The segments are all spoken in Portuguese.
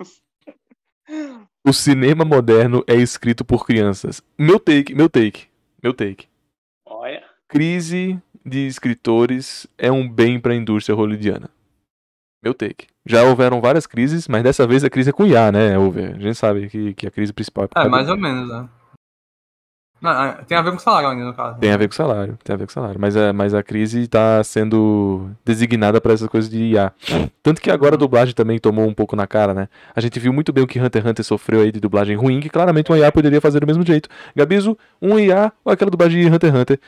adultos. O cinema moderno é escrito por crianças. Meu take, meu take, meu take. Olha. Crise de escritores é um bem para a indústria hollywoodiana. Meu take. Já houveram várias crises, mas dessa vez a crise é com IA, né, Over? A gente sabe que, que a crise principal é. É, mais ou menos, né? Não, é, tem a ver com salário ainda, no caso. Né? Tem a ver com salário, tem a ver com salário. Mas a, mas a crise está sendo designada para essas coisas de IA. Tanto que agora a dublagem também tomou um pouco na cara, né? A gente viu muito bem o que Hunter x Hunter sofreu aí de dublagem ruim, que claramente uma IA poderia fazer do mesmo jeito. Gabizo, um IA ou aquela dublagem de Hunter x Hunter.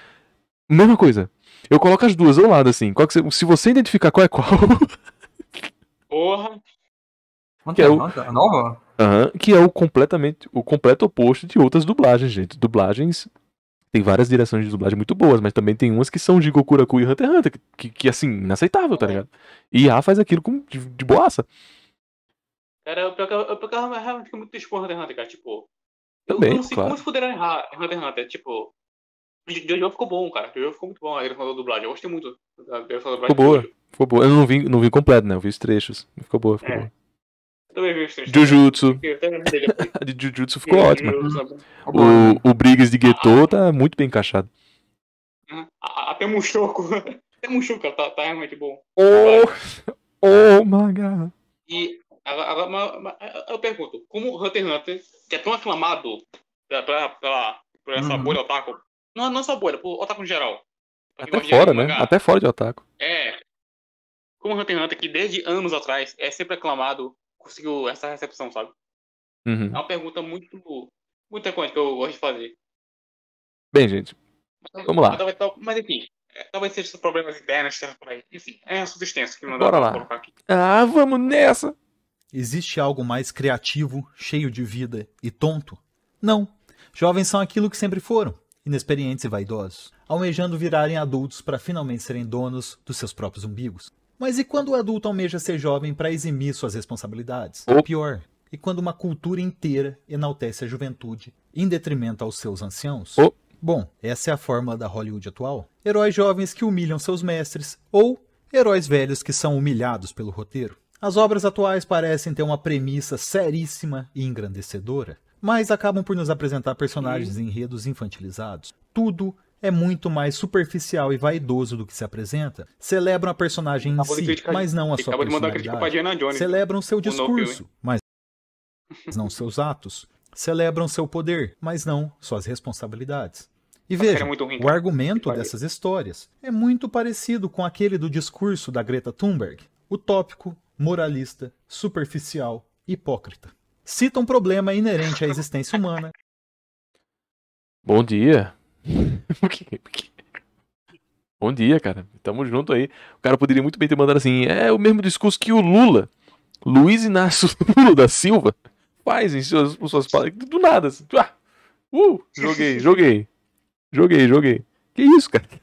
Mesma coisa. Eu coloco as duas ao lado, assim. Você, se você identificar qual é qual. Porra! Que é o... É nova? Uhum, que é o completamente o completo oposto de outras dublagens, gente. Dublagens tem várias direções de dublagem muito boas, mas também tem umas que são de Goku Raku e Hunter x Hunter, que, que, assim, inaceitável, tá é. ligado? E A faz aquilo com, de, de boaça. Cara, eu procurava realmente muito disposto Hunter x Hunter, cara. Tipo, eu, também, eu não sei claro. como se puderam errar Hunter x Hunter. Tipo, Jojo ficou bom, cara. Jojo ficou muito bom a direção da dublagem. Eu gostei muito da direção da dublagem. Ficou boa, ficou boa. Eu não vi, não vi completo, né? Eu vi os trechos. Ficou boa, ficou é. boa. Também vi os Jujutsu. de Jujutsu ficou ótimo. O, o Briggs de Geto tá muito bem encaixado. Ah, até Mushoku. Até Mushoku tá, tá realmente bom. Oh, oh my god. E agora, eu pergunto, como Hunter x Hunter, que é tão aclamado pela, pela, por essa boia uhum. bolha otaku, não, não só bolha, por otaku em geral. Até fora, né? Até fora de otaku. É. Como Hunter x Hunter, que desde anos atrás é sempre aclamado conseguiu essa recepção, sabe? Uhum. É uma pergunta muito, muito frequente que eu gosto de fazer. Bem, gente, então, vamos lá. Mas, mas enfim, é, talvez seja problemas internos, enfim, é a subsistência que não Bora dá pra colocar aqui. Ah, vamos nessa! Existe algo mais criativo, cheio de vida e tonto? Não. Jovens são aquilo que sempre foram, inexperientes e vaidosos, almejando virarem adultos para finalmente serem donos dos seus próprios umbigos. Mas e quando o adulto almeja ser jovem para eximir suas responsabilidades? Ou pior, e quando uma cultura inteira enaltece a juventude em detrimento aos seus anciãos? Ou... Bom, essa é a fórmula da Hollywood atual. Heróis jovens que humilham seus mestres, ou heróis velhos que são humilhados pelo roteiro. As obras atuais parecem ter uma premissa seríssima e engrandecedora, mas acabam por nos apresentar personagens e enredos infantilizados. Tudo é muito mais superficial e vaidoso do que se apresenta, celebram a personagem em si, mas não a sua Acabou personalidade. Então. Celebram seu discurso, mas não seus atos. Celebram seu poder, mas não suas responsabilidades. E veja, é o argumento dessas histórias é muito parecido com aquele do discurso da Greta Thunberg, utópico, moralista, superficial, hipócrita. Cita um problema inerente à existência humana. Bom dia. Bom dia, cara. Tamo junto aí. O cara poderia muito bem ter mandado assim: é o mesmo discurso que o Lula, Luiz Inácio Lula da Silva, faz em suas, suas palavras. Do nada, assim. Ah, uh, joguei, joguei. Joguei, joguei. Que isso, cara?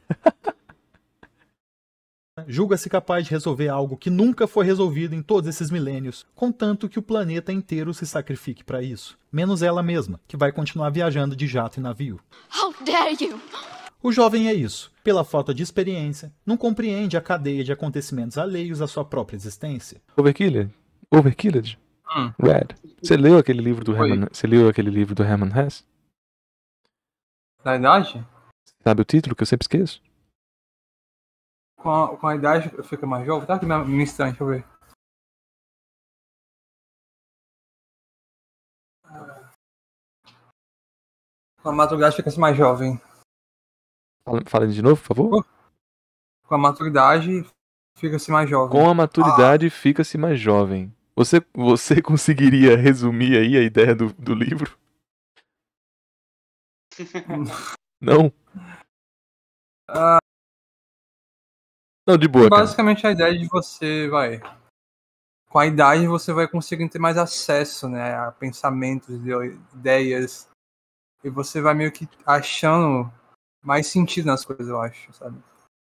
julga-se capaz de resolver algo que nunca foi resolvido em todos esses milênios, contanto que o planeta inteiro se sacrifique para isso, menos ela mesma, que vai continuar viajando de jato e navio. How dare you! O jovem é isso. Pela falta de experiência, não compreende a cadeia de acontecimentos alheios à sua própria existência. Overkill? Overkilled? Hum. Red. Você leu aquele livro do Herman? Você leu aquele livro do Herman Hesse? Na verdade? Sabe o título que eu sempre esqueço? com a, com a idade fica mais jovem. Tá aqui na minha instante, deixa eu ver. Com a maturidade fica mais jovem. Fala, fala de novo, por favor. Com a maturidade fica-se mais jovem. Com a maturidade ah. fica-se mais jovem. Você, você conseguiria resumir aí a ideia do, do livro? Não? Ah, não, de boa. Basicamente cara. a ideia de você, vai. Com a idade você vai conseguindo ter mais acesso, né? A pensamentos, ideias. E você vai meio que achando mais sentido nas coisas, eu acho, sabe?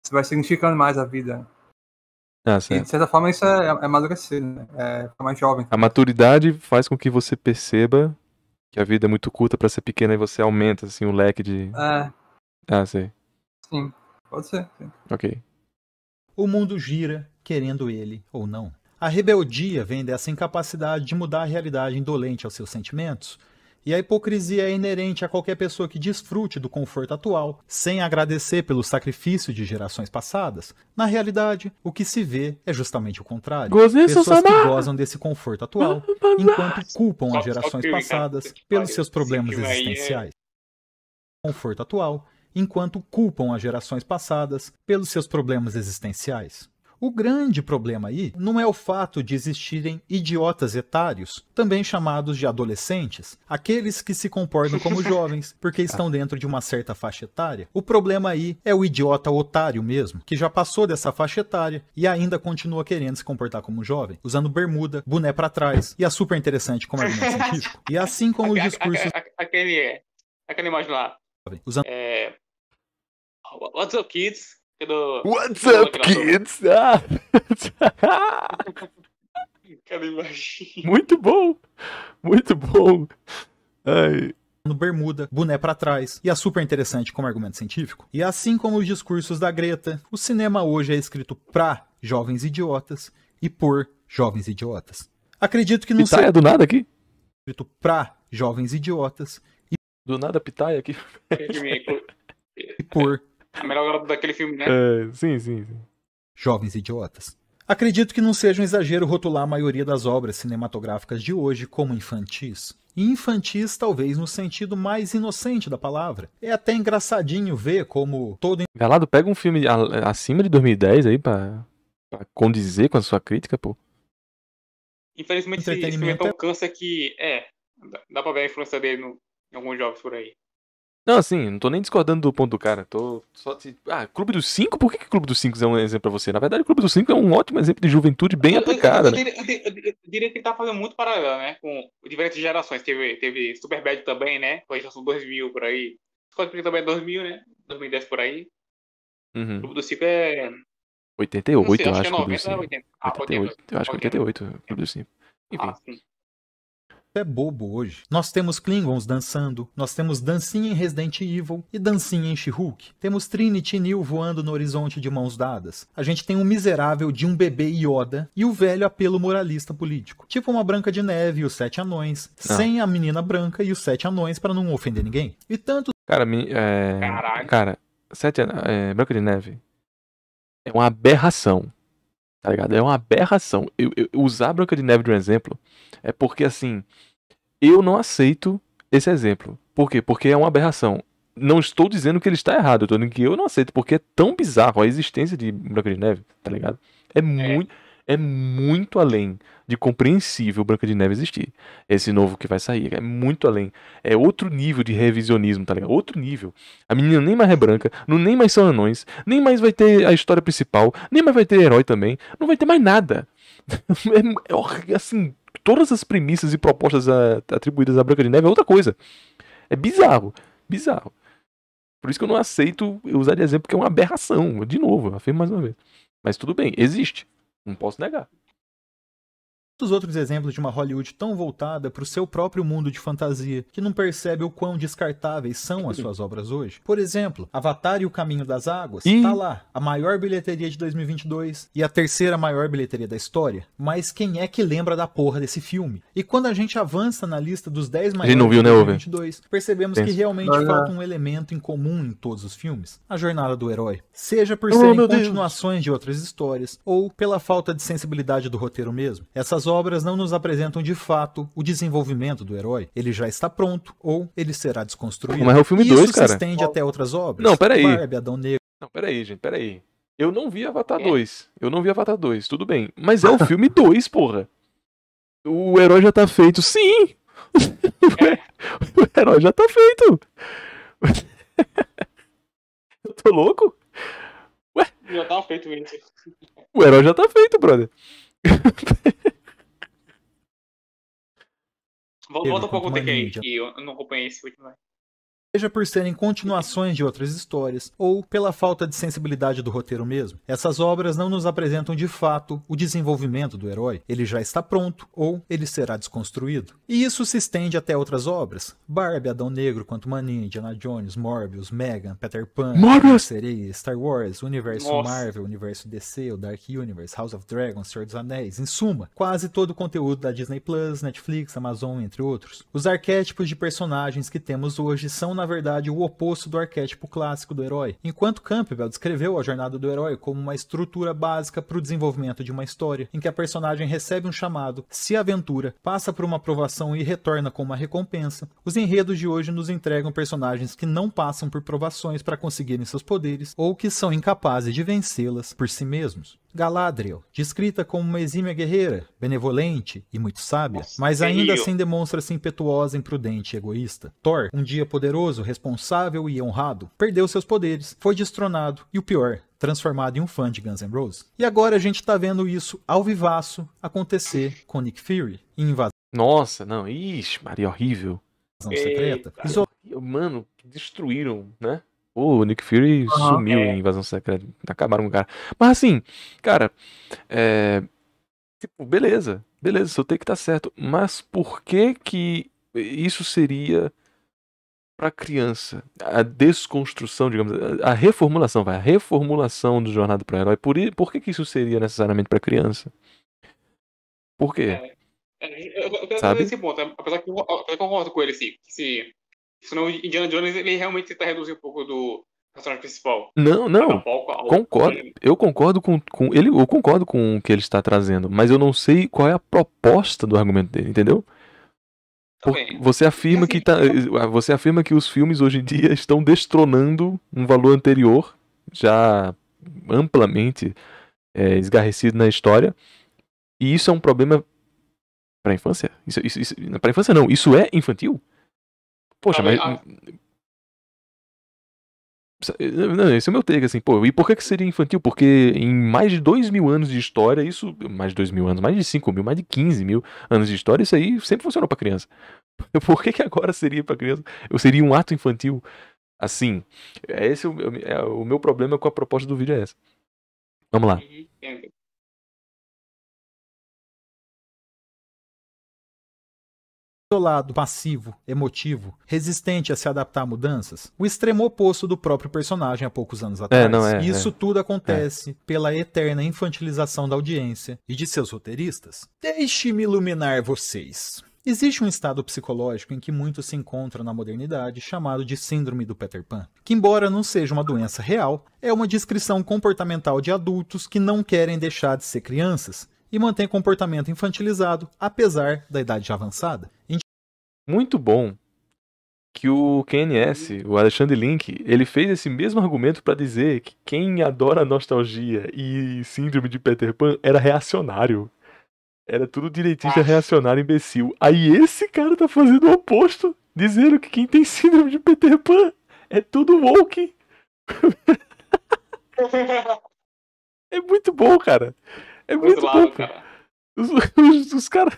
Você vai significando mais a vida. Ah, e, de certa forma, isso é, é amadurecer, né? É ficar mais jovem. A maturidade faz com que você perceba que a vida é muito curta para ser pequena e você aumenta, assim, o leque de... É. Ah, sei. Sim, pode ser. Sim. Ok. O mundo gira, querendo ele ou não. A rebeldia vem dessa incapacidade de mudar a realidade indolente aos seus sentimentos, e a hipocrisia é inerente a qualquer pessoa que desfrute do conforto atual sem agradecer pelo sacrifício de gerações passadas. Na realidade, o que se vê é justamente o contrário. Pessoas que gozam desse conforto atual, enquanto culpam as gerações passadas pelos seus problemas é existenciais. Conforto atual enquanto culpam as gerações passadas pelos seus problemas existenciais. O grande problema aí não é o fato de existirem idiotas etários, também chamados de adolescentes, aqueles que se comportam como jovens porque estão dentro de uma certa faixa etária. O problema aí é o idiota otário mesmo, que já passou dessa faixa etária e ainda continua querendo se comportar como jovem, usando bermuda, boné para trás e é super interessante como argumento científico. E assim como os discursos. Aquele, aquele imagem lá. Usando... É What's Up Kids? do, What's Up Kids? Cara, ah. Muito bom. Muito bom. Ai no bermuda, boné para trás, e é super interessante como argumento científico. E assim como os discursos da Greta, o cinema hoje é escrito pra jovens idiotas e por jovens idiotas. Acredito que não Pitaia do nada aqui? Escrito pra jovens idiotas e... Do nada pitaia aqui. É e por A melhor garota daquele filme, né? É, sim, sim, sim. Jovens idiotas. Acredito que não seja um exagero rotular a maioria das obras cinematográficas de hoje como infantis. E infantis, talvez no sentido mais inocente da palavra. É até engraçadinho ver como todo. Galado, pega um filme acima de 2010 aí pra, pra condizer com a sua crítica, pô. Infelizmente, esse filme é tão é- câncer que. É, dá pra ver a influência dele no, em alguns jogos por aí. Não, assim, não tô nem discordando do ponto do cara. Tô só te... Ah, Clube dos Cinco? Por que, que Clube dos Cinco é um exemplo pra você? Na verdade, Clube dos Cinco é um ótimo exemplo de juventude bem eu, aplicada. Eu, né? eu, né? eu, diria que ele tá fazendo muito paralelo, né? Com diversas gerações. Teve, teve Bad também, né? Com a geração 2000 por aí. Scott Pilgrim também é 2000, né? 2010 por aí. Uhum. O Clube dos Cinco é. 88, sei, eu acho. acho que é 90, 80. Ah, 88, 88. Eu acho que 88, Clube dos Cinco. Ah, Enfim. Ah, sim é bobo hoje. Nós temos Klingons dançando, nós temos dancinha em Resident Evil e dancinha em She-Hulk. Temos Trinity Neil voando no horizonte de mãos dadas. A gente tem um miserável de um bebê Yoda e o velho apelo moralista político. Tipo uma Branca de Neve e os Sete Anões, ah. sem a menina branca e os Sete Anões para não ofender ninguém. E tanto... Cara, me, é... Cara, Sete... É... Branca de Neve é uma aberração. Tá ligado? É uma aberração. Eu, eu, usar Branca de Neve de um exemplo é porque, assim, eu não aceito esse exemplo. Por quê? Porque é uma aberração. Não estou dizendo que ele está errado, eu estou dizendo que eu não aceito, porque é tão bizarro a existência de Branca de Neve, tá ligado? É, é. muito é muito além de compreensível Branca de Neve existir. Esse novo que vai sair é muito além. É outro nível de revisionismo, tá ligado? Outro nível. A menina nem mais é branca, não nem mais são anões, nem mais vai ter a história principal, nem mais vai ter herói também, não vai ter mais nada. É, é assim, todas as premissas e propostas a, atribuídas à Branca de Neve é outra coisa. É bizarro, bizarro. Por isso que eu não aceito usar de exemplo, que é uma aberração. De novo, afirmo mais uma vez. Mas tudo bem, existe. Não posso negar. Muitos outros exemplos de uma Hollywood tão voltada para o seu próprio mundo de fantasia que não percebe o quão descartáveis são as suas obras hoje. Por exemplo, Avatar e o Caminho das Águas está lá, a maior bilheteria de 2022 e a terceira maior bilheteria da história. Mas quem é que lembra da porra desse filme? E quando a gente avança na lista dos 10 maiores de 2022, né, percebemos que realmente falta um elemento em comum em todos os filmes: a jornada do herói. Seja por oh, serem continuações Deus. de outras histórias ou pela falta de sensibilidade do roteiro mesmo. Essas Muitas obras não nos apresentam de fato o desenvolvimento do herói. Ele já está pronto ou ele será desconstruído. Mas é o filme 2, cara. Isso se estende até outras obras. Não, peraí. Barbie, Adão Negro. Não, peraí, gente, peraí. Eu não vi Avatar 2. É. Eu não vi Avatar 2, tudo bem. Mas é o filme 2, porra. O herói já tá feito. Sim! É. o herói já tá feito. eu tô louco? Ué? Já tá feito isso. O herói já tá feito, brother. Volta um pouco o TK, que eu não acompanhei esse último. Né? seja por serem continuações de outras histórias ou pela falta de sensibilidade do roteiro mesmo. Essas obras não nos apresentam de fato o desenvolvimento do herói, ele já está pronto ou ele será desconstruído. E isso se estende até outras obras: Barbie, Adão Negro, Quanto Mania, Indiana Jones, Morbius, Megan, Peter Pan, Morbius! Sereia, Star Wars, Universo Nossa. Marvel, Universo DC, o Dark Universe, House of Dragons, Senhor dos Anéis, em suma, quase todo o conteúdo da Disney Plus, Netflix, Amazon, entre outros. Os arquétipos de personagens que temos hoje são na na verdade, o oposto do arquétipo clássico do herói. Enquanto Campbell descreveu a jornada do herói como uma estrutura básica para o desenvolvimento de uma história, em que a personagem recebe um chamado, se aventura, passa por uma provação e retorna com uma recompensa, os enredos de hoje nos entregam personagens que não passam por provações para conseguirem seus poderes ou que são incapazes de vencê-las por si mesmos. Galadriel, descrita como uma exímia guerreira, benevolente e muito sábia, Nossa, mas ainda assim demonstra-se impetuosa, imprudente e egoísta. Thor, um dia poderoso, responsável e honrado, perdeu seus poderes, foi destronado e o pior, transformado em um fã de Guns N' Roses. E agora a gente tá vendo isso ao vivaço acontecer com Nick Fury em invasão. Nossa, não, ixi, Maria, horrível. Invasão secreta. Mano, destruíram, né? O Nick Fury uhum, sumiu é. em Invasão Secreta. Acabaram com o cara. Mas assim, cara, é. Tipo, beleza, beleza, seu take tá certo. Mas por que que isso seria para criança? A desconstrução, digamos, a reformulação, vai, a reformulação do Jornada para Herói. Por, por que que isso seria necessariamente para criança? Por quê? É, é eu, eu, eu, Sabe? Esse ponto, apesar que eu concordo com ele, sim, que se Senão o Indiana Jones ele realmente tenta reduzir um pouco do personagem principal. Não, não. Concordo. Eu concordo com, com ele, eu concordo com o que ele está trazendo, mas eu não sei qual é a proposta do argumento dele, entendeu? Porque você afirma que tá, eh, você afirma que os filmes hoje em dia estão destronando um valor anterior já amplamente é, esgarrecido na história. E isso é um problema para a infância? Isso, isso, isso para a infância não, isso é infantil? Poxa, mas. Não, esse é o meu take, assim, pô, e por que, que seria infantil? Porque em mais de 2 mil anos de história, isso, mais de 2 mil anos, mais de 5 mil, mais de 15 mil anos de história, isso aí sempre funcionou pra criança. Por que, que agora seria pra criança? Eu seria um ato infantil, assim. É esse é o, é, o meu problema com a proposta do vídeo é essa. Vamos lá. lado passivo, emotivo, resistente a se adaptar a mudanças, o extremo oposto do próprio personagem há poucos anos é, atrás. É, é, Isso é. tudo é. acontece pela eterna infantilização da audiência e de seus roteiristas. Deixe-me iluminar vocês. Existe um estado psicológico em que muito se encontra na modernidade, chamado de Síndrome do Peter Pan, que, embora não seja uma doença real, é uma descrição comportamental de adultos que não querem deixar de ser crianças e mantém comportamento infantilizado, apesar da idade avançada. Muito bom que o KNS, o Alexandre Link, ele fez esse mesmo argumento para dizer que quem adora nostalgia e síndrome de Peter Pan era reacionário. Era tudo direitista ah. reacionário imbecil. Aí esse cara tá fazendo o oposto, dizendo que quem tem síndrome de Peter Pan é tudo woke. é muito bom, cara. É muito lado, pouco. Cara. Os, os, os caras.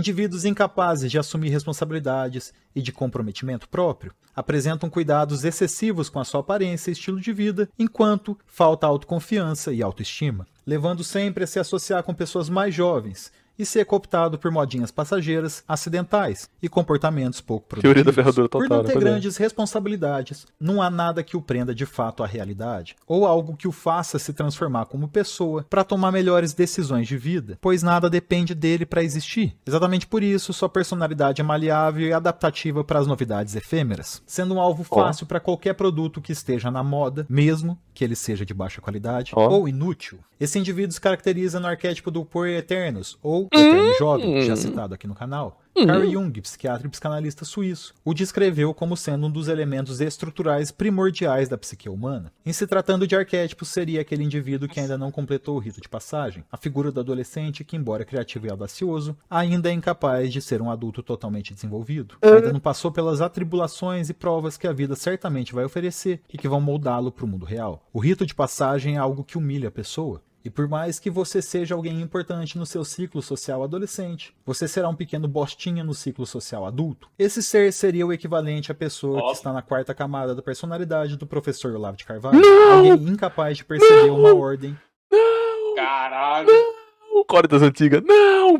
Indivíduos incapazes de assumir responsabilidades e de comprometimento próprio apresentam cuidados excessivos com a sua aparência e estilo de vida, enquanto falta autoconfiança e autoestima, levando sempre a se associar com pessoas mais jovens, e ser cooptado por modinhas passageiras, acidentais e comportamentos pouco produtivos. Teoria da ferradura total. Por não ter é. grandes responsabilidades, não há nada que o prenda de fato à realidade, ou algo que o faça se transformar como pessoa para tomar melhores decisões de vida, pois nada depende dele para existir. Exatamente por isso, sua personalidade é maleável e adaptativa para as novidades efêmeras, sendo um alvo fácil oh. para qualquer produto que esteja na moda, mesmo que ele seja de baixa qualidade oh. ou inútil. Esse indivíduo se caracteriza no arquétipo do por eternos ou ou Eterno hum. Jovem, já citado aqui no canal. Hum. Carl Jung, psiquiatra e psicanalista suíço, o descreveu como sendo um dos elementos estruturais primordiais da psique humana. Em se tratando de arquétipos, seria aquele indivíduo que ainda não completou o rito de passagem, a figura do adolescente que, embora criativo e audacioso, ainda é incapaz de ser um adulto totalmente desenvolvido. Hum. Ainda não passou pelas atribulações e provas que a vida certamente vai oferecer e que vão moldá-lo para o mundo real. O rito de passagem é algo que humilha a pessoa, e por mais que você seja alguém importante no seu ciclo social adolescente, você será um pequeno bostinha no ciclo social adulto. Esse ser seria o equivalente à pessoa Óbvio. que está na quarta camada da personalidade do professor Olavo de Carvalho, não! alguém incapaz de perceber não! uma ordem. Não! Caralho! Não! Core das antigas. Não!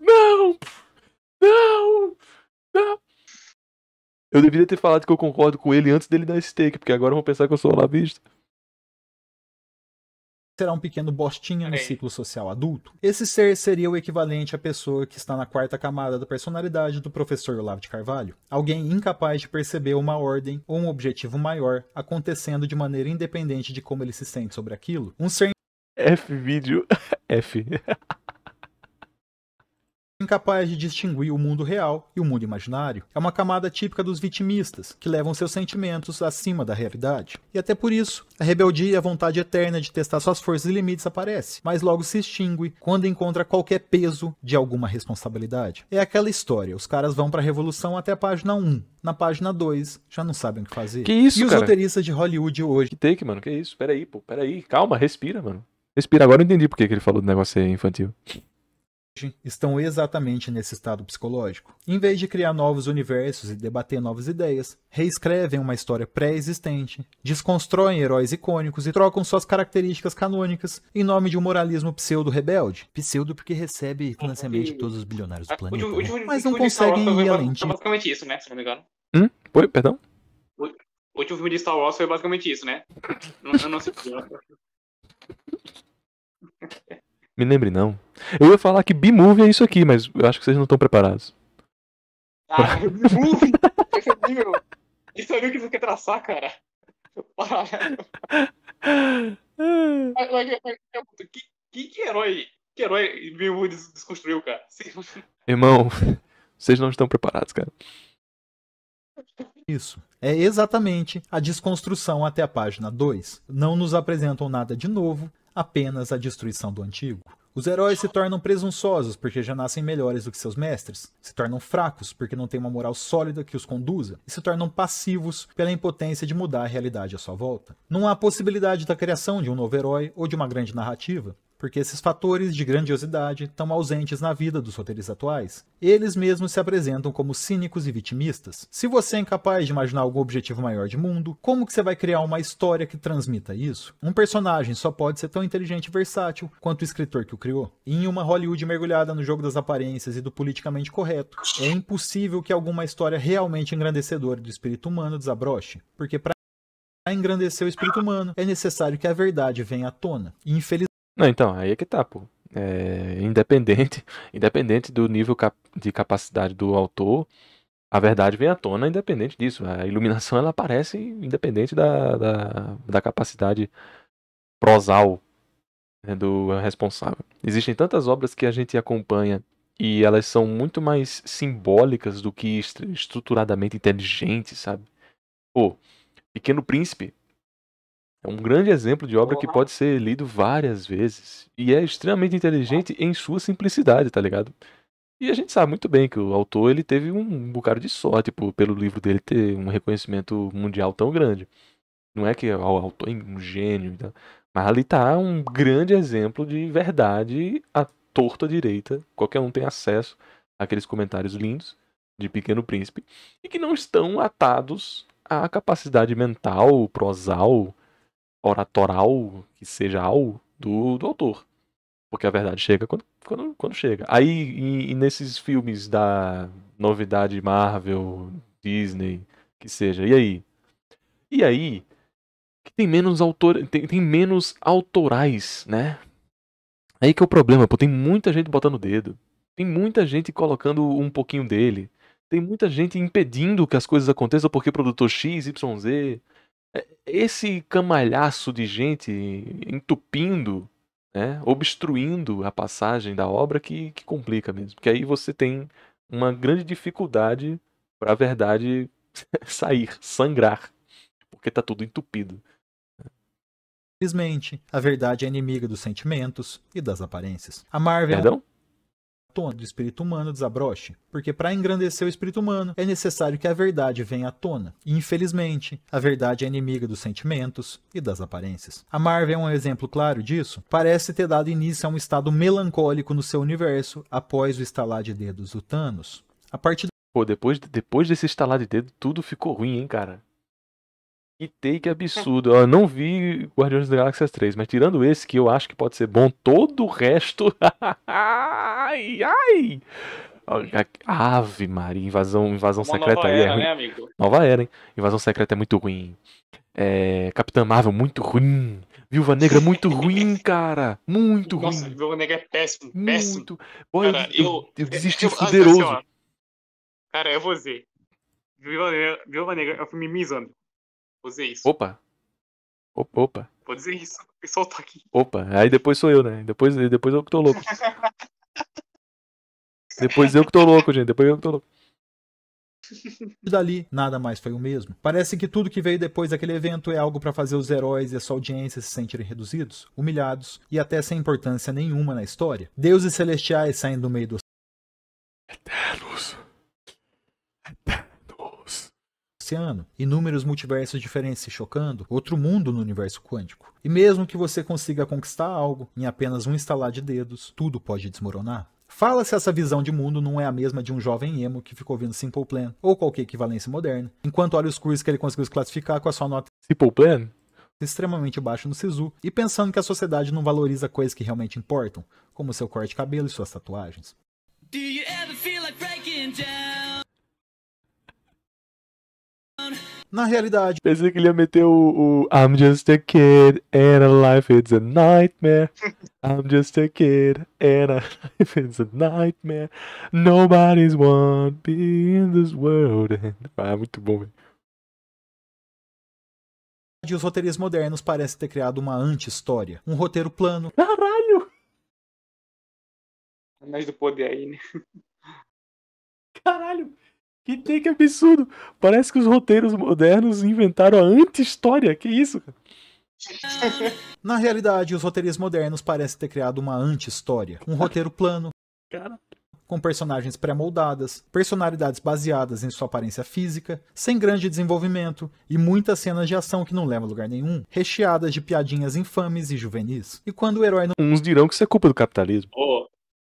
Não! Não! Não! Eu deveria ter falado que eu concordo com ele antes dele dar esse take, porque agora vão pensar que eu sou olavista será um pequeno bostinha no ciclo social adulto. Esse ser seria o equivalente à pessoa que está na quarta camada da personalidade do professor Olavo de Carvalho, alguém incapaz de perceber uma ordem ou um objetivo maior acontecendo de maneira independente de como ele se sente sobre aquilo, um ser F vídeo F incapaz de distinguir o mundo real e o mundo imaginário. É uma camada típica dos vitimistas, que levam seus sentimentos acima da realidade. E até por isso, a rebeldia e a vontade eterna de testar suas forças e limites aparece, mas logo se extingue quando encontra qualquer peso de alguma responsabilidade. É aquela história, os caras vão para a revolução até a página 1, na página 2 já não sabem o que fazer. Que isso, E os cara? roteiristas de Hollywood hoje. Que take, mano, que isso? Peraí, pô, peraí, calma, respira, mano. Respira, agora eu entendi por que ele falou do negócio infantil estão exatamente nesse estado psicológico. Em vez de criar novos universos e debater novas ideias, reescrevem uma história pré-existente, desconstroem heróis icônicos e trocam suas características canônicas em nome de um moralismo pseudo-rebelde. Pseudo porque recebe uhum. financiamento de todos os bilionários do ah, planeta, né? mas não conseguem ir além disso. basicamente isso, né? Se não me engano. Hum? Oi, perdão? O, último filme de Star Wars foi basicamente isso, né? Eu não sei. Me lembre não. Eu ia falar que B-Movie é isso aqui, mas eu acho que vocês não estão preparados. Ah, B-Movie! Esse é nível! Isso é nível que você quer traçar, cara. Para. que, que, que herói, que herói B-Movie desconstruiu, cara? Irmão, vocês não estão preparados, cara. Isso. É exatamente a desconstrução até a página 2. Não nos apresentam nada de novo, apenas a destruição do antigo. Os heróis se tornam presunçosos porque já nascem melhores do que seus mestres, se tornam fracos porque não têm uma moral sólida que os conduza, e se tornam passivos pela impotência de mudar a realidade à sua volta. Não há possibilidade da criação de um novo herói ou de uma grande narrativa, porque esses fatores de grandiosidade estão ausentes na vida dos roteiristas atuais. Eles mesmos se apresentam como cínicos e vitimistas. Se você é incapaz de imaginar algum objetivo maior de mundo, como que você vai criar uma história que transmita isso? Um personagem só pode ser tão inteligente e versátil quanto o escritor que o criou. E em uma Hollywood mergulhada no jogo das aparências e do politicamente correto, é impossível que alguma história realmente engrandecedora do espírito humano desabroche, porque para engrandecer o espírito humano é necessário que a verdade venha à tona. E infelizmente não, então, aí é que tá, pô. É, independente, independente do nível cap de capacidade do autor, a verdade vem à tona independente disso. A iluminação ela aparece independente da, da, da capacidade prosal né, do responsável. Existem tantas obras que a gente acompanha e elas são muito mais simbólicas do que est estruturadamente inteligentes, sabe? Pô, Pequeno Príncipe é um grande exemplo de obra que pode ser lido várias vezes. E é extremamente inteligente em sua simplicidade, tá ligado? E a gente sabe muito bem que o autor ele teve um bocado de sorte tipo, pelo livro dele ter um reconhecimento mundial tão grande. Não é que o autor é um gênio, tá? mas ali tá um grande exemplo de verdade à torta direita. Qualquer um tem acesso àqueles comentários lindos de Pequeno Príncipe e que não estão atados à capacidade mental, prosal, oratoral que seja ao do, do autor. Porque a verdade chega quando, quando, quando chega. Aí, e, e nesses filmes da novidade Marvel, Disney, que seja, e aí? E aí, que tem menos autor, tem, tem menos autorais, né? Aí que é o problema, pô, tem muita gente botando o dedo. Tem muita gente colocando um pouquinho dele. Tem muita gente impedindo que as coisas aconteçam porque produtor X, Y, Z esse camalhaço de gente entupindo, né, obstruindo a passagem da obra que, que complica mesmo. Porque aí você tem uma grande dificuldade para a verdade sair, sangrar, porque está tudo entupido. Infelizmente, a verdade é inimiga dos sentimentos e das aparências. A Marvel. Perdão? tona, do espírito humano desabroche. Porque para engrandecer o espírito humano, é necessário que a verdade venha à tona. E, infelizmente, a verdade é inimiga dos sentimentos e das aparências. A Marvel é um exemplo claro disso. Parece ter dado início a um estado melancólico no seu universo após o estalar de dedos do Thanos. A partir Pô, depois, depois desse estalar de dedo, tudo ficou ruim, hein, cara? Que take absurdo. Eu não vi Guardiões da Galáxia 3, mas tirando esse que eu acho que pode ser bom, todo o resto. ai, ai! Ave Maria, invasão, invasão secreta aí. nova é era, é ruim. Né, amigo? Nova era, hein? Invasão secreta é muito ruim. É... Capitã Marvel, muito ruim. Viúva Negra, muito ruim, cara. Muito Nossa, ruim. Nossa, Viúva Negra é péssimo, péssimo. Muito. cara, eu, eu, eu é, desisti eu, assim, fuderoso. Assim, cara, eu vou dizer. Viúva Negra, Viúva Negra é um filme Vou dizer isso. Opa! Opa, opa. Vou dizer isso e soltar tá aqui. Opa, aí depois sou eu, né? Depois, depois eu que tô louco. depois eu que tô louco, gente. Depois eu que tô louco. Dali, nada mais foi o mesmo. Parece que tudo que veio depois daquele evento é algo para fazer os heróis e a sua audiência se sentirem reduzidos, humilhados e até sem importância nenhuma na história. Deuses celestiais saem do meio do inúmeros multiversos diferentes se chocando, outro mundo no universo quântico. E mesmo que você consiga conquistar algo em apenas um estalar de dedos, tudo pode desmoronar. Fala se essa visão de mundo não é a mesma de um jovem emo que ficou vendo Simple Plan ou qualquer equivalência moderna, enquanto olha os cursos que ele conseguiu se classificar com a sua nota Simple Plan extremamente baixo no SISU e pensando que a sociedade não valoriza coisas que realmente importam, como seu corte de cabelo e suas tatuagens. na realidade. Pensei que ele ia meter o, o I'm just a kid and a life is a nightmare. I'm just a kid and a life is a nightmare. Nobody's want be in this world. Ah, é muito bom, velho. Os roteiristas modernos parecem ter criado uma anti-história, um roteiro plano. Caralho! Anéis do poder aí, né? Caralho! Que tem que absurdo! Parece que os roteiros modernos inventaram a anti-história. Que isso? Na realidade, os roteiristas modernos parecem ter criado uma anti-história. Um roteiro plano. Cara. Com personagens pré-moldadas, personalidades baseadas em sua aparência física, sem grande desenvolvimento e muitas cenas de ação que não levam a lugar nenhum, recheadas de piadinhas infames e juvenis. E quando o herói não. Uns dirão que isso é culpa do capitalismo. Oh,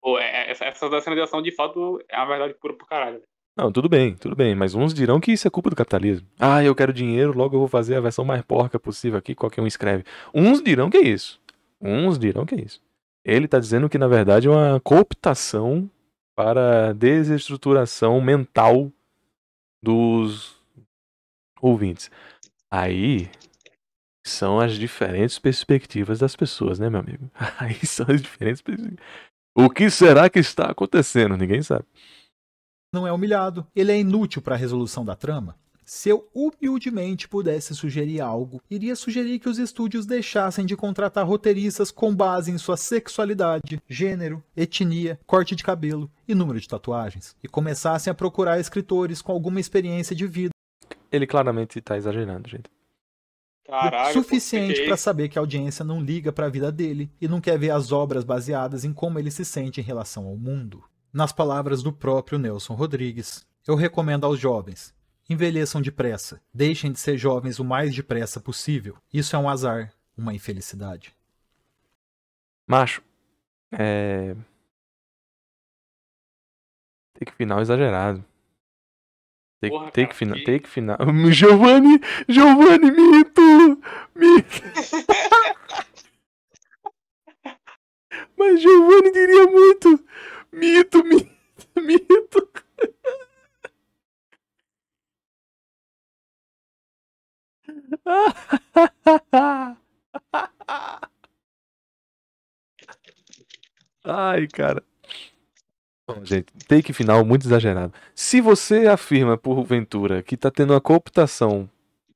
oh essa, essa cena de ação de fato é uma verdade pura pro caralho. Não, tudo bem, tudo bem, mas uns dirão que isso é culpa do capitalismo. Ah, eu quero dinheiro, logo eu vou fazer a versão mais porca possível aqui, qualquer um escreve. Uns dirão que é isso. Uns dirão que é isso. Ele está dizendo que, na verdade, é uma cooptação para desestruturação mental dos ouvintes. Aí são as diferentes perspectivas das pessoas, né, meu amigo? Aí são as diferentes perspectivas. O que será que está acontecendo? Ninguém sabe não é humilhado, ele é inútil para a resolução da trama. Se eu humildemente pudesse sugerir algo, iria sugerir que os estúdios deixassem de contratar roteiristas com base em sua sexualidade, gênero, etnia, corte de cabelo e número de tatuagens, e começassem a procurar escritores com alguma experiência de vida. Ele claramente está exagerando, gente. Caralho, suficiente para saber que a audiência não liga para a vida dele e não quer ver as obras baseadas em como ele se sente em relação ao mundo. Nas palavras do próprio Nelson Rodrigues, eu recomendo aos jovens: envelheçam depressa, deixem de ser jovens o mais depressa possível. Isso é um azar, uma infelicidade. Macho, é. Take final exagerado. Take, Porra, take, fina, que... take final. Giovanni! Giovanni, mito! Mito! Mas Giovanni diria muito! Mito, mito, mito. Ai, cara. Bom, gente, take final muito exagerado. Se você afirma, porventura, que está tendo uma cooptação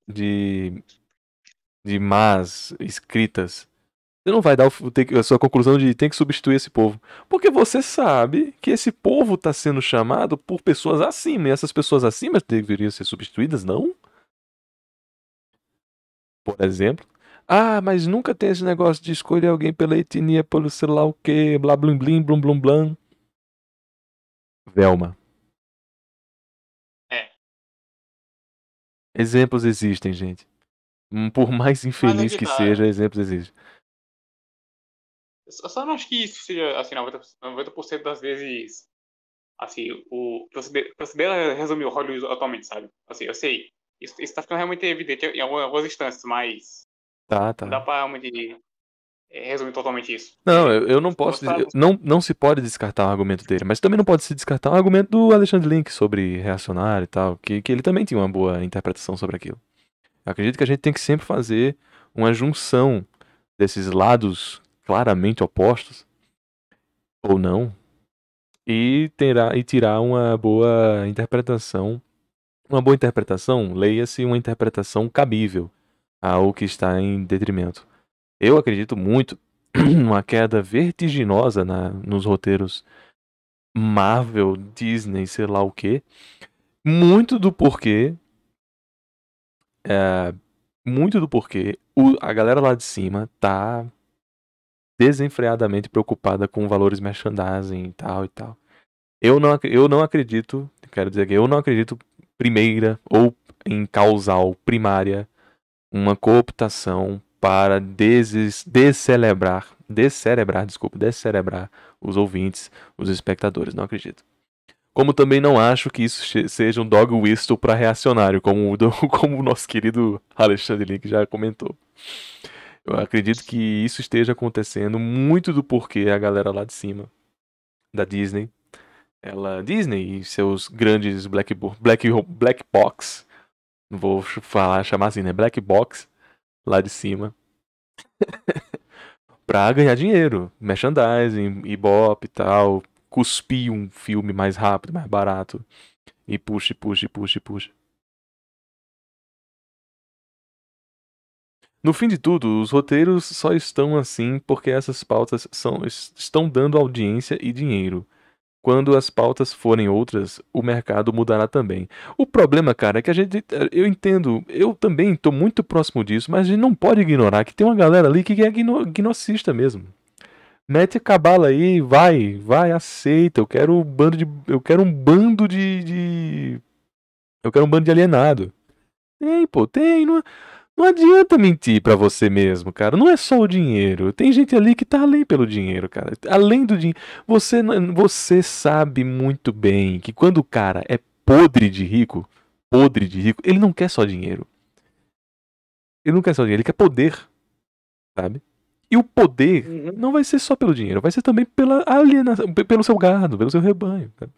de, de más escritas você não vai dar o, a sua conclusão de tem que substituir esse povo. Porque você sabe que esse povo está sendo chamado por pessoas acima. E essas pessoas acima deveriam ser substituídas, não? Por exemplo. Ah, mas nunca tem esse negócio de escolher alguém pela etnia, pelo sei lá o quê, blá blum blim, blum blum blum. Velma. É. Exemplos existem, gente. Hum, por mais infeliz que, que é. seja, exemplos existem. Eu só não acho que isso seja, assim, 90%, 90 das vezes, assim, o que você, resumir o Hollywood atualmente, sabe? Assim, eu sei, isso, isso tá ficando realmente evidente em algumas instâncias, mas tá, tá. não dá pra realmente é, resumir totalmente isso. Não, eu, eu não posso, dizer, não, não se pode descartar o argumento dele, mas também não pode se descartar o argumento do Alexandre Link sobre reacionário e tal, que, que ele também tinha uma boa interpretação sobre aquilo. Eu acredito que a gente tem que sempre fazer uma junção desses lados claramente opostos ou não e terá e tirar uma boa interpretação uma boa interpretação leia-se uma interpretação cabível ao que está em detrimento eu acredito muito numa queda vertiginosa na, nos roteiros Marvel Disney sei lá o que muito do porquê é, muito do porquê o, a galera lá de cima tá desenfreadamente preocupada com valores merchandising e tal e tal. Eu não, eu não acredito, quero dizer que eu não acredito primeira ou em causal primária uma cooptação para deses, descelebrar, descerebrar, desculpa, descerebrar os ouvintes, os espectadores, não acredito. Como também não acho que isso seja um dog whistle para reacionário, como, como o nosso querido Alexandre Link já comentou. Eu acredito que isso esteja acontecendo muito do porquê a galera lá de cima da Disney, ela Disney e seus grandes black black black box, não vou falar chamar assim, né, black box lá de cima. pra ganhar dinheiro, merchandising, ibope e tal, cuspir um filme mais rápido, mais barato e puxa, puxa, puxa, puxa. No fim de tudo, os roteiros só estão assim porque essas pautas são, estão dando audiência e dinheiro. Quando as pautas forem outras, o mercado mudará também. O problema, cara, é que a gente. Eu entendo, eu também estou muito próximo disso, mas a gente não pode ignorar que tem uma galera ali que é gno, gnocista mesmo. Mete a cabala aí, vai, vai, aceita. Eu quero um bando de. Eu quero um bando de. de eu quero um bando de alienado. Tem, pô, tem. Não... É? Não adianta mentir para você mesmo, cara. Não é só o dinheiro. Tem gente ali que tá além pelo dinheiro, cara. Além do dinheiro. Você, você sabe muito bem que quando o cara é podre de rico, podre de rico, ele não quer só dinheiro. Ele não quer só dinheiro, ele quer poder. Sabe? E o poder uhum. não vai ser só pelo dinheiro, vai ser também pela alienação, pelo seu gado, pelo seu rebanho. Sabe?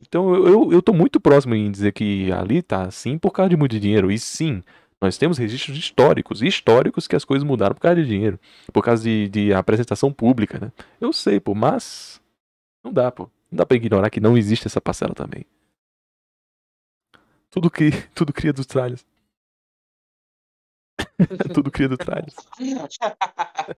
Então eu, eu, eu tô muito próximo em dizer que ali tá sim por causa de muito dinheiro. E sim, nós temos registros históricos, históricos que as coisas mudaram por causa de dinheiro, por causa de, de apresentação pública, né? Eu sei, pô, mas não dá, pô. Não dá pra ignorar que não existe essa parcela também. Tudo, que, tudo cria dos tralhos. tudo cria dos tralhos.